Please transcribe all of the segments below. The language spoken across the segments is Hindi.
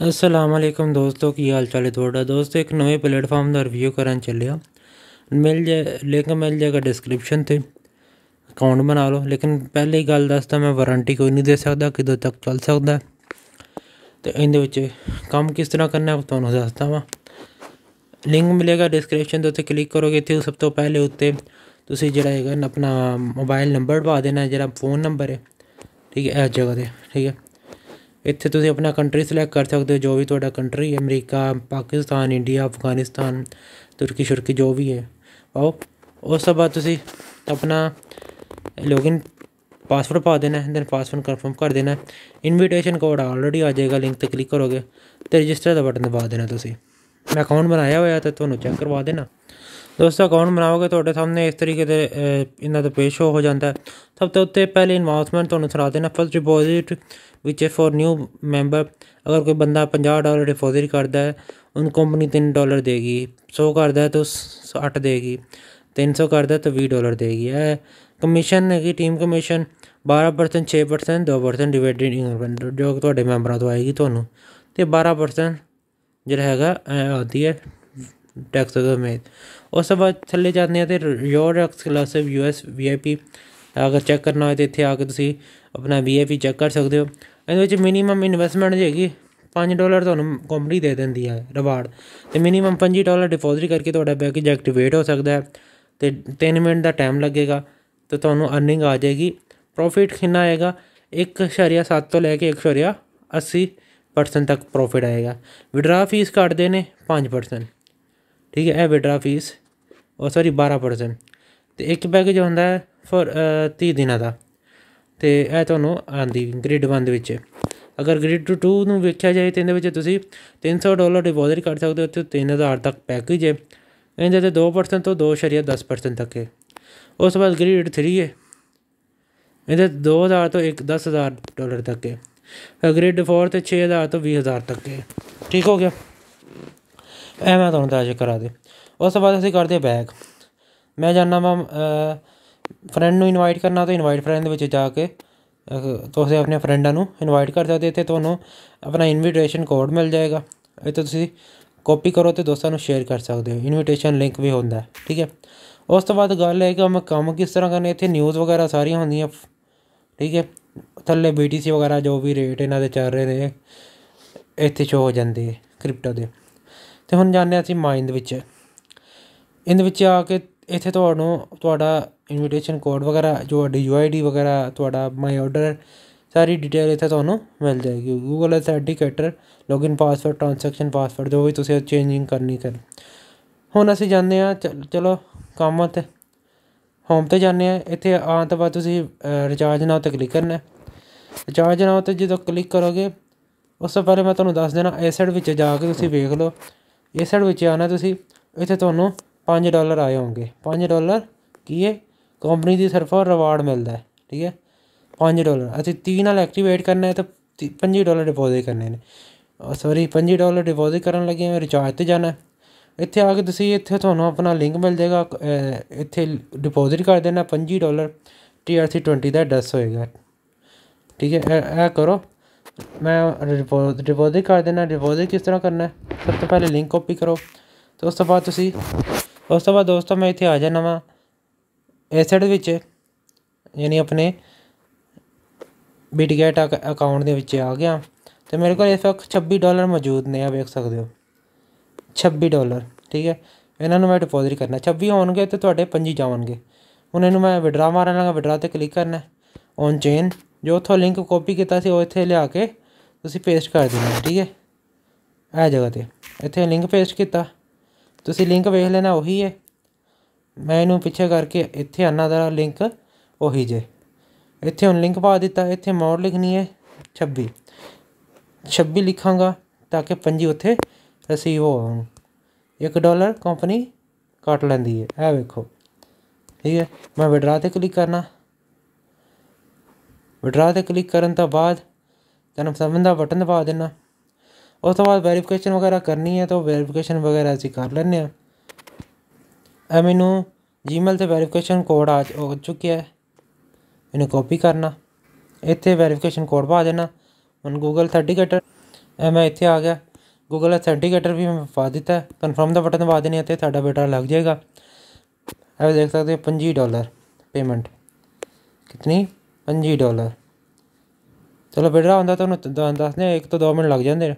असलम दोस्तों की हाल चाल है दोस्तों एक नवे प्लेटफॉर्म का रिव्यू करन चलिया मिल जाए लिंक मिल जाएगा डिस्क्रिप्शन से अकाउंट बना लो लेकिन पहली गल दसता मैं वारंटी कोई नहीं दे सकता कितों तक चल सकता तो इन काम किस तरह करना है थोड़ा दसदा वा लिंक मिलेगा डिस्क्रिप्शन के उ क्लिक करोगे इतने सब तो पहले उत्ते ਤੁਸੀਂ ਜਿਹੜਾ ਹੈਗਾ ਆਪਣਾ ਮੋਬਾਈਲ ਨੰਬਰ ਪਾ ਦੇਣਾ ਜਿਹੜਾ ਫੋਨ ਨੰਬਰ ਹੈ ਠੀਕ ਹੈ ਇਸ ਜਗ੍ਹਾ ਤੇ ਠੀਕ ਇੱਥੇ ਤੁਸੀਂ ਆਪਣਾ ਕੰਟਰੀ ਸਿਲੈਕਟ ਕਰ ਸਕਦੇ ਹੋ ਜੋ ਵੀ ਤੁਹਾਡਾ ਕੰਟਰੀ ਹੈ ਅਮਰੀਕਾ ਪਾਕਿਸਤਾਨ ਇੰਡੀਆ ਅਫਗਾਨਿਸਤਾਨ ਤੁਰਕੀ ਸ਼ੁਰਕੀ ਜੋ ਵੀ ਹੈ ਪਾਓ ਉਸ ਤੋਂ ਬਾਅਦ ਤੁਸੀਂ ਆਪਣਾ ਲੌਗਇਨ ਪਾਸਵਰਡ ਪਾ ਦੇਣਾ ਹੈ ਦੈਨ ਪਾਸਵਰਡ ਕਨਫਰਮ ਕਰ ਦੇਣਾ ਇਨਵੀਟੇਸ਼ਨ ਕੋਡ ਆਲਰੇਡੀ ਆ ਜਾਏਗਾ ਲਿੰਕ ਤੇ ਕਲਿੱਕ ਕਰੋਗੇ ਤੇ ਰਜਿਸਟਰ ਦਾ ਬਟਨ ਦਬਾ ਦੇਣਾ ਤੁਸੀਂ ਮੈਂ ਅਕਾਊਂਟ ਬਣਾਇਆ ਹੋਇਆ ਤਾਂ ਤੁਹਾਨੂੰ ਚੈੱਕ ਕਰਵਾ ਦੇਣਾ ਦੋਸਤੋ ਕੌਣ ਬਣਾਓਗੇ ਤੁਹਾਡੇ ਸਾਹਮਣੇ ਇਸ ਤਰੀਕੇ ਦੇ ਇਹਨਾਂ ਦਾ ਪੇਸ਼ ਹੋ ਜਾਂਦਾ ਸਭ ਤੋਂ ਉੱਤੇ ਪਹਿਲੀ ਇਨਵੈਸਟਮੈਂਟ ਤੁਹਾਨੂੰ ਸਰਾ ਦੇਣਾ ਫਸਟ ਡਿਪੋਜ਼ਿਟ ਵਿਚ ਇਜ਼ ਫॉर ਨਿਊ ਮੈਂਬਰ ਅਗਰ ਕੋਈ ਬੰਦਾ 50 ਡਾਲਰ ਡਿਪੋਜ਼ਿਟ ਕਰਦਾ ਹੈ ਉਹਨ ਕੰਪਨੀ 3 ਡਾਲਰ ਦੇਗੀ 100 ਕਰਦਾ ਹੈ ਤਾਂ 60 ਦੇਗੀ 300 ਕਰਦਾ ਤਾਂ 20 ਡਾਲਰ ਦੇਗੀ ਹੈ ਕਮਿਸ਼ਨ ਹੈਗੀ ਟੀਮ ਕਮਿਸ਼ਨ 12% 6% 2% ਡਿਵਾਈਡਡ ਇਨਕਮ ਜੋ ਤੁਹਾਡੇ ਮੈਂਬਰਾਂ ਤੋਂ ਆਏਗੀ ਤੁਹਾਨੂੰ ਤੇ 12% ਜਿਹੜਾ ਹੈਗਾ ਆਉਂਦੀ ਹੈ ਡੈਕਸ ਸਮੇਤ ਉਸ ਤੋਂ ਬਾਅਦ ਥੱਲੇ ਜਾਂਦੇ ਆ ਤੇ ਯੋਰ ਐਕਸਕਲੂਸਿਵ ਯੂਐਸ ਵੀਆਈਪੀ ਅਗਰ ਚੈੱਕ ਕਰਨਾ ਹੋਵੇ ਤੇ ਇੱਥੇ ਆ ਕੇ ਤੁਸੀਂ ਆਪਣਾ ਵੀਆਈਪੀ ਚੈੱਕ ਕਰ ਸਕਦੇ ਹੋ ਇਹਦੇ ਵਿੱਚ ਮਿਨੀਮਮ ਇਨਵੈਸਟਮੈਂਟ ਜੇਗੀ 5 ਡਾਲਰ ਤੁਹਾਨੂੰ ਕੰਪਨੀ ਦੇ ਦਿੰਦੀ ਹੈ ਰਿਵਾਰਡ ਤੇ ਮਿਨੀਮਮ 5 ਡਾਲਰ ਡਿਪੋਜ਼ਿਟ ਕਰਕੇ ਤੁਹਾਡਾ ਪੈਕੇਜ ਐਕਟੀਵੇਟ ਹੋ ਸਕਦਾ ਹੈ ਤੇ 3 ਮਿੰਟ ਦਾ ਟਾਈਮ ਲੱਗੇਗਾ ਤੇ ਤੁਹਾਨੂੰ ਅਰਨਿੰਗ ਆ ਜਾਏਗੀ ਪ੍ਰੋਫਿਟ ਕਿੰਨਾ ਆਏਗਾ 1.7 ਤੋਂ ਲੈ ਕੇ 1.80% ਤੱਕ ਪ੍ਰੋਫਿਟ ਆਏਗਾ ਵਿਡਰਾ ਫੀਸ ਕੱਟਦੇ ਨੇ 5% ਠੀਕ ਹੈ ਇਹ ਵਿਡਰਾ ਫੀਸ ਉਹ ਸੌਰੀ 12% ਤੇ ਇੱਕ ਪੈਕੇਜ ਹੁੰਦਾ ਹੈ ਫॉर 30 ਦਿਨਾਂ ਦਾ ਤੇ ਇਹ ਤੁਹਾਨੂੰ ਆਂਦੀ ਗ੍ਰਿਡ 1 ਦੇ ਵਿੱਚ ਅਗਰ ਗ੍ਰਿਡ 2 ਨੂੰ ਵੇਖਿਆ ਜਾਏ ਤੇ ਇਹਦੇ ਵਿੱਚ ਤੁਸੀਂ 300 ਡਾਲਰ ਡਿਪੋਜ਼ਿਟ ਕਰ ਸਕਦੇ ਹੋ ਤੇ 3000 ਤੱਕ ਪੈਕੇਜ ਹੈ ਇਹਦੇ ਤੇ 2% ਤੋਂ 2.10% ਤੱਕ ਹੈ ਉਸ ਤੋਂ ਬਾਅਦ ਗ੍ਰਿਡ 3 ਹੈ ਇਹਦੇ 2000 ਤੋਂ 1 10000 ਡਾਲਰ ਤੱਕ ਹੈ ਗ੍ਰਿਡ 4 ਤੇ 6000 ਤੋਂ 20000 ਤੱਕ ਹੈ ਠੀਕ ਹੋ ਗਿਆ ਐ ਮੈਂ ਤੁਹਾਨੂੰ ਦੱਸ ਕਰਾ ਦੇ ਉਸ ਤੋਂ ਬਾਅਦ ਅਸੀਂ ਕਰਦੇ ਬੈਕ ਮੈਂ ਜਾਣਾ ਵਾ ਫਰੈਂਡ ਨੂੰ ਇਨਵਾਈਟ ਕਰਨਾ ਤਾਂ ਇਨਵਾਈਟ ਫਰੈਂਡ ਦੇ ਵਿੱਚ ਜਾ ਕੇ ਤੁਸੀਂ ਆਪਣੇ ਫਰੈਂਡਾਂ ਨੂੰ ਇਨਵਾਈਟ ਕਰ ਸਕਦੇ ਤੇ ਤੁਹਾਨੂੰ ਆਪਣਾ ਇਨਵੀਟੇਸ਼ਨ ਕੋਡ ਮਿਲ ਜਾਏਗਾ ਇਹ ਤਾਂ ਤੁਸੀਂ ਕਾਪੀ ਕਰੋ ਤੇ ਦੋਸਤਾਂ ਨੂੰ ਸ਼ੇਅਰ ਕਰ ਸਕਦੇ ਹੋ ਇਨਵੀਟੇਸ਼ਨ ਲਿੰਕ ਵੀ ਹੁੰਦਾ ਹੈ ਠੀਕ ਹੈ ਉਸ ਤੋਂ ਬਾਅਦ ਗੱਲ ਹੈ ਕਿ ਮੈਂ ਕੰਮ ਕਿਸ ਤਰ੍ਹਾਂ ਕਰਨੇ ਇੱਥੇ ਨਿਊਜ਼ ਵਗੈਰਾ ਸਾਰੀਆਂ ਹੁੰਦੀਆਂ ਠੀਕ ਹੈ ਥੱਲੇ ਬੀਟੀਸੀ ਵਗੈਰਾ ਜੋ ਵੀ ਰੇਟ ਇਹਨਾਂ ਦੇ ਚੱਲ ਰਹੇ ਨੇ ਇੱਥੇ ਸ਼ੋ ਹੋ ਜਾਂਦੇ ਕ੍ਰਿਪਟੋ ਦੇ ਤੇ ਹੁਣ ਜਾਣਦੇ ਹਾਂ ਅਸੀਂ ਮਾਈਨ ਦੇ ਵਿੱਚ ਇਹਦੇ ਵਿੱਚ ਆ ਕੇ ਇੱਥੇ ਤੁਹਾਨੂੰ ਤੁਹਾਡਾ ਇਨਵੀਟੇਸ਼ਨ ਕੋਡ ਵਗੈਰਾ ਜੋ ਯੂਆਈਡੀ ਵਗੈਰਾ ਤੁਹਾਡਾ ਮਾਈ ਆਰਡਰ ਸਾਰੀ ਡਿਟੇਲ ਇੱਥੇ ਤੁਹਾਨੂੰ ਮਿਲ ਜਾਏਗੀ Google authenticator login password transaction password ਜੋ ਵੀ ਤੁਸੀਂ ਚੇਂਜਿੰਗ ਕਰਨੀ ਕਰ ਹੁਣ ਅਸੀਂ ਜਾਣਦੇ ਆ ਚਲੋ ਕੰਮ ਤੇ ਹੋਮ ਤੇ ਜਾਂਦੇ ਆ ਇੱਥੇ ਆਉਣ ਤੋਂ ਬਾਅਦ ਤੁਸੀਂ ਰਿਚਾਰਜ ਨਾਉ ਤੇ ਕਲਿੱਕ ਕਰਨਾ ਰਿਚਾਰਜ ਨਾਉ ਤੇ ਜਦੋਂ ਕਲਿੱਕ ਕਰੋਗੇ ਉਸ ਤੋਂ ਬਾਅਦ ਮੈਂ ਤੁਹਾਨੂੰ ਦੱਸ ਦੇਣਾ ਐਸੈਟ ਵਿੱਚ ਜਾ ਕੇ ਤੁਸੀਂ ਵੇਖ ਲਓ ਇਸ ਸਾਈਡ ਵਿੱਚ ਆਣਾ ਤੁਸੀਂ ਇੱਥੇ ਤੁਹਾਨੂੰ 5 ਡਾਲਰ ਆਏ ਹੋਣਗੇ 5 ਡਾਲਰ ਕੀ ਹੈ ਕੰਪਨੀ ਦੀ ਸਰਫਰ ਰਿਵਾਰਡ ਮਿਲਦਾ ਹੈ ਠੀਕ ਹੈ 5 ਡਾਲਰ ਅਸੀਂ 3 ਨਾਲ ਐਕਟੀਵੇਟ ਕਰਨਾ ਹੈ ਤਾਂ 25 ਡਾਲਰ ਡਿਪੋਜ਼ਿਟ ਕਰਨੇ ਨੇ ਸੌਰੀ 25 ਡਾਲਰ ਡਿਪੋਜ਼ਿਟ ਕਰਨ ਲੱਗੇ ਹਾਂ ਰਿਚਾਰਜ ਤੇ ਜਾਣਾ ਇੱਥੇ ਆ ਕੇ ਤੁਸੀਂ ਇੱਥੇ ਤੁਹਾਨੂੰ ਆਪਣਾ ਲਿੰਕ ਮਿਲ ਜਾਏਗਾ ਇੱਥੇ ਡਿਪੋਜ਼ਿਟ ਕਰ ਦੇਣਾ 25 ਡਾਲਰ TRC20 ਦਾ 10 ਹੋਏਗਾ ਠੀਕ ਹੈ ਇਹ ਕਰੋ ਮੈਂ ਰਿਵੋ ਦੇ ਕਰ ਦੇਣਾ ਰਿਵੋਜ਼ਿਕ ਕਿਸ ਤਰ੍ਹਾਂ ਕਰਨਾ ਹੈ ਸਭ ਤੋਂ ਪਹਿਲੇ ਲਿੰਕ ਕਾਪੀ ਕਰੋ ਤੇ ਉਸ ਤੋਂ ਬਾਅਦ ਤੁਸੀਂ ਉਸ ਤੋਂ ਬਾਅਦ ਦੋਸਤੋ ਮੈਂ ਇੱਥੇ ਆ ਜਾਣਾ ਵਾਂ ਐਸਡ ਵਿੱਚ ਯਾਨੀ ਆਪਣੇ ਬਿਟਗੇਟ ਅਕਾਊਂਟ ਦੇ ਵਿੱਚ ਆ ਗਿਆ ਤੇ ਮੇਰੇ ਕੋਲ ਇਸ ਵਕਤ 26 ਡਾਲਰ ਮੌਜੂਦ ਨੇ ਆ ਵੇਖ ਸਕਦੇ ਹੋ 26 ਡਾਲਰ ਠੀਕ ਹੈ ਇਹਨਾਂ ਨੂੰ ਮੈਂ ਡਿਪੋਜ਼ਿਟ ਕਰਨਾ 26 ਹੋਣਗੇ ਤੇ ਤੁਹਾਡੇ 25 ਜਾਵਣਗੇ ਹੁਣ ਇਹਨੂੰ ਮੈਂ ਵਿਡਰਾ ਮਾਰਨ ਲੱਗਾ ਵਿਡਰਾ ਤੇ ਕਲਿੱਕ ਕਰਨਾ ਔਨ ਚੇਨ ਜੋ ਉਥੋਂ ਲਿੰਕ ਕਾਪੀ ਕੀਤਾ ਸੀ ਉਹ ਇੱਥੇ ਲਿਆ ਕੇ ਤੁਸੀਂ ਪੇਸਟ ਕਰ ਦੇਣਾ ਠੀਕ ਹੈ ਇਹ ਜਗ੍ਹਾ ਤੇ ਇੱਥੇ ਲਿੰਕ ਪੇਸਟ ਕੀਤਾ ਤੁਸੀਂ ਲਿੰਕ ਵੇਖ ਲੈਣਾ ਉਹੀ ਹੈ ਮੈਂ ਇਹਨੂੰ ਪਿੱਛੇ ਕਰਕੇ ਇੱਥੇ ਆਨਾ ਦਾ ਲਿੰਕ ਉਹੀ ਜੇ ਇੱਥੇ ਹੁਣ ਲਿੰਕ ਪਾ ਦਿੱਤਾ ਇੱਥੇ ਮੋਡ ਲਿਖਣੀ ਹੈ 26 26 ਲਿਖਾਂਗਾ ਤਾਂ ਕਿ ਪੰਜੀ ਉੱਥੇ ਅਸੀਂ ਹੋਣ 1 ਡਾਲਰ ਕੰਪਨੀ ਕੱਟ ਲੈਂਦੀ ਹੈ ਇਹ ਵੇਖੋ ਠੀਕ ਹੈ ਮੈਂ ਵਿਡਰਾ ਤੇ ਕਲਿੱਕ ਕਰਨਾ ਵਿਡਰਾ ਤੇ ਕਲਿੱਕ ਕਰਨ ਤੋਂ ਬਾਅਦ ਜਨਮ ਸੰਬੰਧ ਦਾ ਬਟਨ ਦਬਾ ਦੇਣਾ ਉਸ ਤੋਂ ਬਾਅਦ ਵੈਰੀਫਿਕੇਸ਼ਨ ਵਗੈਰਾ ਕਰਨੀ ਹੈ ਤਾਂ ਵੈਰੀਫਿਕੇਸ਼ਨ ਵਗੈਰਾ ਅਸੀਂ ਕਰ ਲੈਂਦੇ ਆ ਐ ਮੈਨੂੰ ਜੀਮੇਲ ਤੇ ਵੈਰੀਫਿਕੇਸ਼ਨ ਕੋਡ ਆ ਹੋ ਚੁੱਕਿਆ ਹੈ ਇਹਨੂੰ ਕਾਪੀ ਕਰਨਾ ਇੱਥੇ ਵੈਰੀਫਿਕੇਸ਼ਨ ਕੋਡ ਪਾ ਦੇਣਾ ਹੁਣ ਗੂਗਲ ਅਥੈਂਟੀਕੇਟਰ ਐ ਮੈਂ ਇੱਥੇ ਆ ਗਿਆ ਗੂਗਲ ਅਥੈਂਟੀਕੇਟਰ ਵੀ ਮੈਂ ਪਾ ਦਿੱਤਾ ਕਨਫਰਮ ਦਾ ਬਟਨ ਦਬਾ ਦੇਣੀ ਹੈ ਤੇ ਤੁਹਾਡਾ ਬੇਟਾ ਲੱਗ ਜਾਏਗਾ ਐ ਦੇਖ सकते हो पंजी डॉलर पेमेंट कितनी पं'जी ਡਾਲਰ ਚਲੋ बेटा ਹੁੰਦਾ ਤੁਹਾਨੂੰ ਦੱਸਦੇ आं ਤੋਂ तो ਮਿੰਟ ਲੱਗ ਜਾਂਦੇ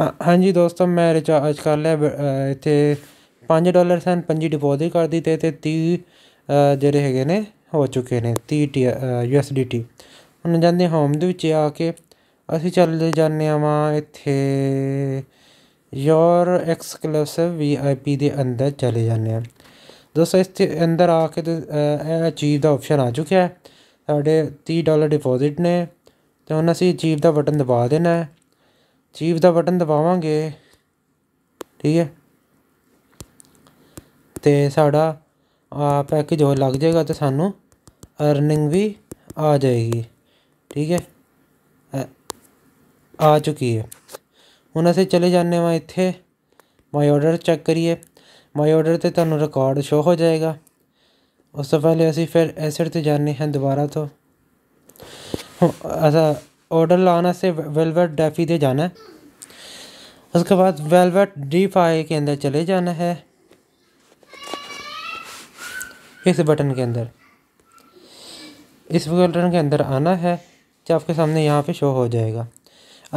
ਹਾਂ ਹਾਂਜੀ ਦੋਸਤੋ ਮੈਂ दोस्तो ਕਰ ਲਿਆ ਇੱਥੇ 5 ਡਾਲਰ ਸਨ ਪੰ'ਜੀ ਡਿਪੋਜ਼ਿਟ ਕਰ ਦਿੱਤੇ ਤੇ 30 ਜਿਹੜੇ ਹੈਗੇ ਨੇ ਹੋ ਚੁੱਕੇ ਨੇ 30 USDT U S D T ਹੁਣ ਜਾਂਦੇ ਹੋਮ ਦੇ ਵਿੱਚ ਆ ਕੇ ਅਸੀਂ ਚੱਲ ਜਾਂਦੇ ਆ ਵਾ ਇੱਥੇ ਯੋਰ ਐਕਸਕਲੂਸਿਵ ਵੀ ਆਈ ਪੀ ਦੇ ਅੰਦਰ ਚਲੇ ਜਾਂਦੇ ਆ ਦੋਸਤੋ ਇਸ ਦੇ ਅੰਦਰ ਆ ਕੇ ਇਹ ਚੀਜ਼ ਦਾ ਆਪਸ਼ਨ ਆ ਚੁੱਕਿਆ ਹੈ ਤੁਹਾਡੇ 30 ਡਾਲਰ ਡਿਪੋਜ਼ਿਟ ਨੇ ਤੇ ਹੁਣ ਅਸੀਂ ਅਚੀਵ ਦਾ ਬਟਨ ਦਬਾ ਦੇਣਾ ਹੈ ਅਚੀਵ ਦਾ ਬਟਨ ਦਬਾਵਾਂਗੇ ਠੀਕ ਹੈ ਤੇ ਸਾਡਾ ਆ ਪੈਕੇਜ ਹੋ ਲੱਗ ਜਾਏਗਾ ਤੇ ਸਾਨੂੰ ਅਰਨਿੰਗ ਵੀ ਆ ਜਾਏਗੀ ਠੀਕ ਹੈ ਆ ਚੁੱਕੀ ਹੈ ਹੁਣ ਅਸੀਂ ਚਲੇ ਜਾਂਦੇ ਹਾਂ ਇੱਥੇ ਮਾਈ ਆਰਡਰ ਚੈੱਕ ਕਰੀਏ ਮਾਈ ਆਰਡਰ ਤੇ ਤੁਹਾਨੂੰ ਰਿਕਾਰਡ ਸ਼ੋ ਹੋ ਜਾਏਗਾ उस तो पहले असं फिर एसिड से जाने हैं दोबारा तो अच्छा ऑर्डर लाना से वेलवेट डेफी दे जाना है उसके बाद वेलवेट डी फाई के अंदर चले जाना है इस बटन के अंदर इस बटन के अंदर आना है जो आपके सामने यहाँ पे शो हो जाएगा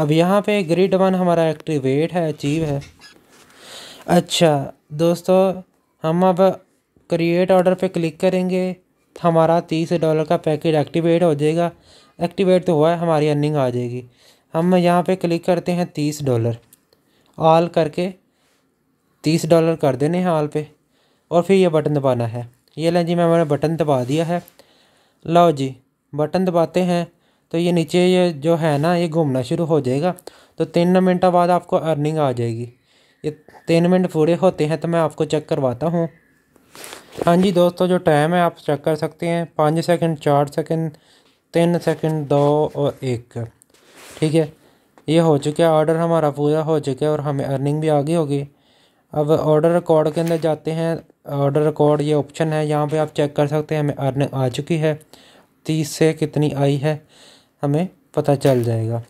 अब यहाँ पे ग्रिड वन हमारा एक्टिवेट है अचीव है अच्छा दोस्तों हम अब क्रिएट ऑर्डर पे क्लिक करेंगे हमारा तीस डॉलर का पैकेज एक्टिवेट हो जाएगा एक्टिवेट तो हुआ है हमारी अर्निंग आ जाएगी हम यहाँ पे क्लिक करते हैं तीस डॉलर ऑल करके तीस डॉलर कर देने हैं ऑल पे और फिर ये बटन दबाना है ये लें जी मैं मैंने बटन दबा दिया है लाओ जी बटन दबाते हैं तो ये नीचे ये जो है ना ये घूमना शुरू हो जाएगा तो तीन मिनटों बाद आपको अर्निंग आ जाएगी ये तीन मिनट पूरे होते हैं तो मैं आपको चेक करवाता हूँ हाँ जी दोस्तों जो टाइम है आप चेक कर सकते हैं पाँच सेकंड चार सेकंड तीन सेकंड दो और एक ठीक है ये हो चुका है ऑर्डर हमारा पूरा हो चुका है और हमें अर्निंग भी आ गई होगी अब ऑर्डर रिकॉर्ड के अंदर जाते हैं ऑर्डर रिकॉर्ड ये ऑप्शन है यहाँ पे आप चेक कर सकते हैं हमें अर्निंग आ चुकी है तीस से कितनी आई है हमें पता चल जाएगा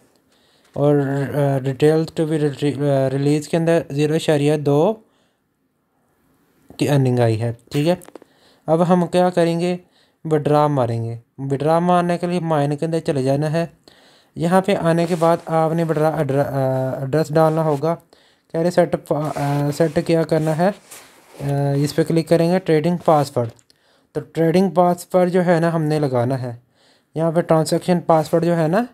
और डिटेल्स टू बी रिलीज़ के अंदर ज़ीरो शरिया दो की अर्निंग आई है ठीक है अब हम क्या करेंगे विड्रा मारेंगे विड्रा मारने के लिए माइन के अंदर चले जाना है यहाँ पे आने के बाद आपने विड्रा एड्रेस डालना होगा कैरे सेट सेट क्या करना है इस पर क्लिक करेंगे ट्रेडिंग पासवर्ड तो ट्रेडिंग पासवर्ड जो है ना हमने लगाना है यहाँ पे ट्रांसैक्शन पासवर्ड जो है ना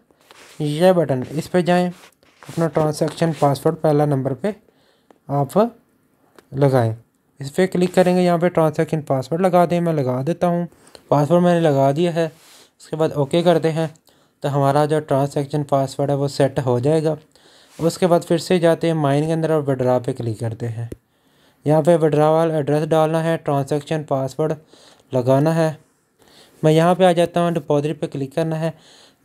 ये बटन इस पर जाएं अपना ट्रांसैक्शन पासवर्ड पहला नंबर पे आप लगाएं इस पर क्लिक करेंगे यहाँ पे ट्रांसैक्शन पासवर्ड लगा दें मैं लगा देता हूँ पासवर्ड मैंने लगा दिया है उसके बाद ओके करते हैं तो हमारा जो ट्रांसैक्शन पासवर्ड है वो सेट हो जाएगा उसके बाद फिर से जाते हैं माइन के अंदर और विड्रा पे क्लिक करते हैं यहाँ पे विड्रा वाला एड्रेस डालना है ट्रांसैक्शन पासवर्ड लगाना है मैं यहाँ पर आ जाता हूँ डिपॉजिट पर क्लिक करना है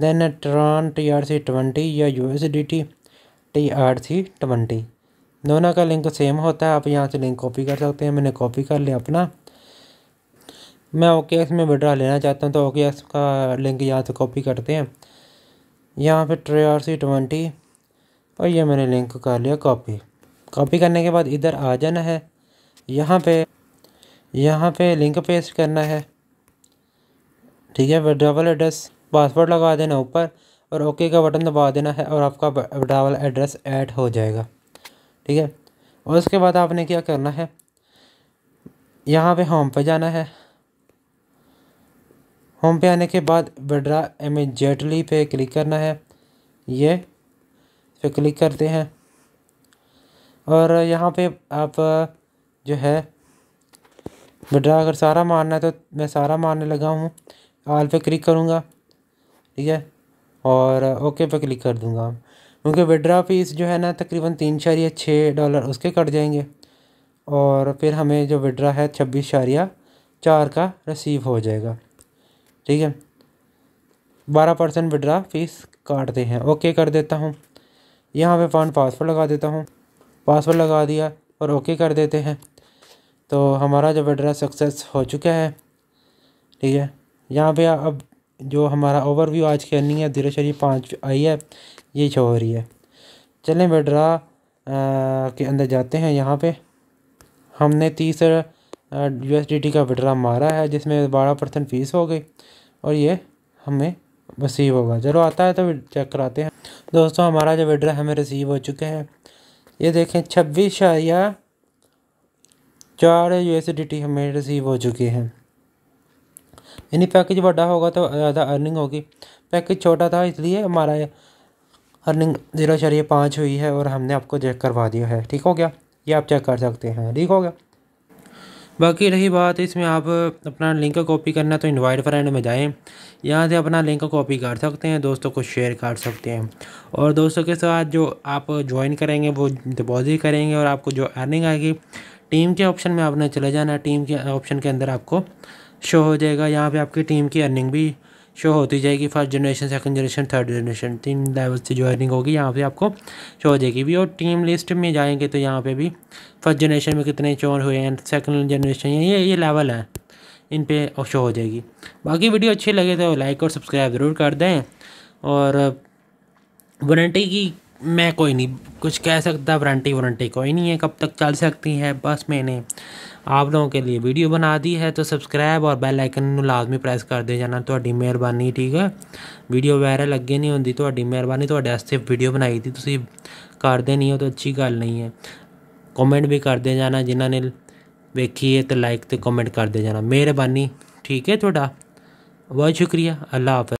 then Tron T R C twenty या U S D T T R C twenty दोनों का लिंक सेम होता है आप यहाँ से लिंक कॉपी कर सकते हैं मैंने कॉपी कर लिया अपना मैं ओके एक्स में विड्रा लेना चाहता हूँ तो ओके एक्स का लिंक यहाँ से कॉपी करते हैं यहाँ पर ट्रे आर सी ट्वेंटी और ये मैंने लिंक कर लिया कॉपी कॉपी करने के बाद इधर आ जाना है यहाँ पे यहाँ पे लिंक पेस्ट करना है ठीक है विड्रावल एड्रेस पासवर्ड लगा देना ऊपर और ओके का बटन दबा देना है और आपका विड्रावल एड्रेस ऐड हो जाएगा ठीक है और उसके बाद आपने क्या करना है यहाँ पे होम पे जाना है होम पे आने के बाद विड्रा इमिजिएटली पे क्लिक करना है ये पे क्लिक करते हैं और यहाँ पे आप जो है विड्रा अगर सारा मारना है तो मैं सारा मारने लगा हूँ आल पे क्लिक करूँगा ठीक है और ओके पे क्लिक कर दूँगा क्योंकि विड्रा फीस जो है ना तकरीबन तीन शारिया छः डॉलर उसके कट जाएंगे और फिर हमें जो विड्रा है छब्बीस शारिया चार का रसीव हो जाएगा ठीक है बारह परसेंट विड्रा फीस काटते हैं ओके कर देता हूँ यहाँ पे फ़ंड पासवर्ड लगा देता हूँ पासवर्ड लगा दिया और ओके कर देते हैं तो हमारा जो विड्रा सक्सेस हो चुका है ठीक है यहाँ पे अब जो हमारा ओवरव्यू आज की अर्निंग है धीरे शरीफ पाँच आई है ये छो हो रही है चलें विड्रा के अंदर जाते हैं यहाँ पे हमने तीस यू एस डी टी का विड्रा मारा है जिसमें बारह परसेंट फीस हो गई और ये हमें रिसीव होगा जब आता है तो चेक कराते हैं दोस्तों हमारा जो विड्रा हमें रिसीव हो चुके हैं ये देखें छब्बीस या चार यू एस डी टी हमें रिसीव हो चुके हैं यानी पैकेज बड़ा होगा तो ज़्यादा अर्निंग होगी पैकेज छोटा था इसलिए हमारा अर्निंग ज़ीरो शरीय पाँच हुई है और हमने आपको चेक करवा दिया है ठीक हो गया ये आप चेक कर सकते हैं ठीक हो गया बाकी रही बात इसमें आप अपना लिंक कॉपी करना तो इनवाइट फ्रेंड में जाएं यहाँ से अपना लिंक कॉपी कर सकते हैं दोस्तों को शेयर कर सकते हैं और दोस्तों के साथ जो आप ज्वाइन करेंगे वो डिपॉजिट करेंगे और आपको जो अर्निंग आएगी टीम के ऑप्शन में आपने चले जाना है टीम के ऑप्शन के अंदर आपको शो हो जाएगा यहाँ पे आपकी टीम की अर्निंग भी शो होती जाएगी first generation second generation third generation तीन लेवल से जो अर्निंग होगी यहाँ पे आपको शो हो जाएगी भी और टीम लिस्ट में जाएंगे तो यहाँ पे भी फर्स्ट जनरेशन में कितने चोर हुए हैं सेकंड जनरेशन ये ये लेवल है इन पे शो हो जाएगी बाकी वीडियो अच्छी लगे तो लाइक और सब्सक्राइब ज़रूर कर दें और वारंटी की मैं कोई नहीं कुछ कह सकता वारंटी वारंटी कोई नहीं है कब तक चल सकती है बस मैंने आप लोगों के लिए वीडियो बना दी है तो सबसक्राइब और बेल आइकन लाजमी प्रेस कर दे जाना तो मेहरबानी ठीक है वीडियो वायरल अगे नहीं होंगी थोड़ी मेहरबानी थोड़े वास्ते वीडियो बनाई थी तुम करते नहीं हो तो अच्छी गल नहीं है कॉमेंट भी करते जाना जिन्होंने वेखी है तो लाइक तो कॉमेंट करते जाना मेहरबानी ठीक है थोड़ा बहुत शुक्रिया अल्लाह हाफ